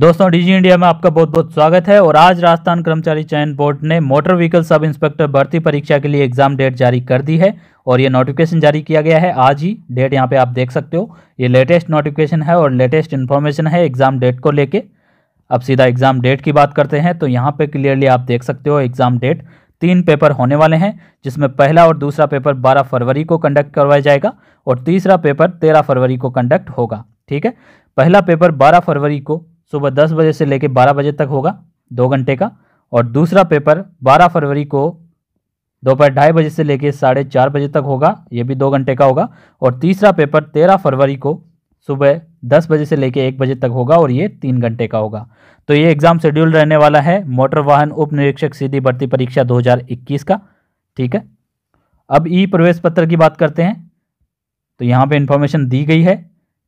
दोस्तों DG India में आपका बहुत बहुत स्वागत है और आज राजस्थान कर्मचारी चयन बोर्ड ने मोटर व्हीकल सब इंस्पेक्टर भर्ती परीक्षा के लिए एग्जाम डेट जारी कर दी है और ये नोटिफिकेशन जारी किया गया है आज ही डेट यहाँ पे आप देख सकते हो ये लेटेस्ट नोटिफिकेशन है और लेटेस्ट इन्फॉर्मेशन है एग्जाम डेट को लेके अब सीधा एग्जाम डेट की बात करते हैं तो यहाँ पर क्लियरली आप देख सकते हो एग्जाम डेट तीन पेपर होने वाले हैं जिसमें पहला और दूसरा पेपर बारह फरवरी को कंडक्ट करवाया जाएगा और तीसरा पेपर तेरह फरवरी को कंडक्ट होगा ठीक है पहला पेपर 12 फरवरी को सुबह दस बजे से लेकर बारह बजे तक होगा दो घंटे का और दूसरा पेपर बारह फरवरी को दोपहर ढाई बजे से लेकर साढ़े चार बजे तक होगा ये भी दो घंटे का होगा और तीसरा पेपर तेरह फरवरी को सुबह दस बजे से लेकर एक बजे तक होगा और ये तीन घंटे का होगा तो ये एग्ज़ाम शेड्यूल रहने वाला है मोटर वाहन उप निरीक्षक सीधी भर्ती परीक्षा 2021 का ठीक है अब ई प्रवेश पत्र की बात करते हैं तो यहाँ पे इन्फॉर्मेशन दी गई है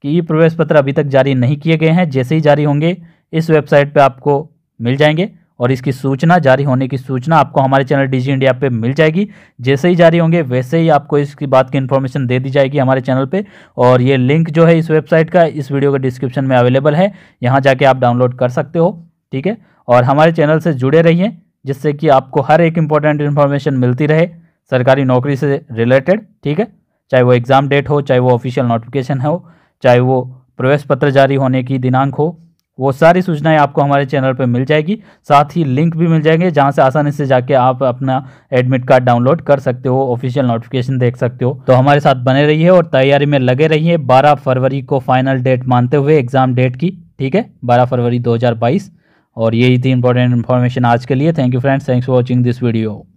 कि ई प्रवेश पत्र अभी तक जारी नहीं किए गए हैं जैसे ही जारी होंगे इस वेबसाइट पर आपको मिल जाएंगे और इसकी सूचना जारी होने की सूचना आपको हमारे चैनल डीजी इंडिया पे मिल जाएगी जैसे ही जारी होंगे वैसे ही आपको इसकी बात की इन्फॉर्मेशन दे दी जाएगी हमारे चैनल पे और ये लिंक जो है इस वेबसाइट का इस वीडियो के डिस्क्रिप्शन में अवेलेबल है यहाँ जाके आप डाउनलोड कर सकते हो ठीक है और हमारे चैनल से जुड़े रहिए जिससे कि आपको हर एक इंपॉर्टेंट इन्फॉर्मेशन मिलती रहे सरकारी नौकरी से रिलेटेड ठीक है चाहे वो एग्ज़ाम डेट हो चाहे वो ऑफिशियल नोटिफिकेशन हो चाहे वो प्रवेश पत्र जारी होने की दिनांक हो वो सारी सूचनाएं आपको हमारे चैनल पर मिल जाएगी साथ ही लिंक भी मिल जाएंगे जहां से आसानी से जाके आप अपना एडमिट कार्ड डाउनलोड कर सकते हो ऑफिशियल नोटिफिकेशन देख सकते हो तो हमारे साथ बने रहिए और तैयारी में लगे रहिए 12 फरवरी को फाइनल डेट मानते हुए एग्जाम डेट की ठीक है 12 फरवरी 2022 और यही थी इंपॉर्टेंट इन्फॉर्मेशन आज के लिए thank you friends thanks for watching this video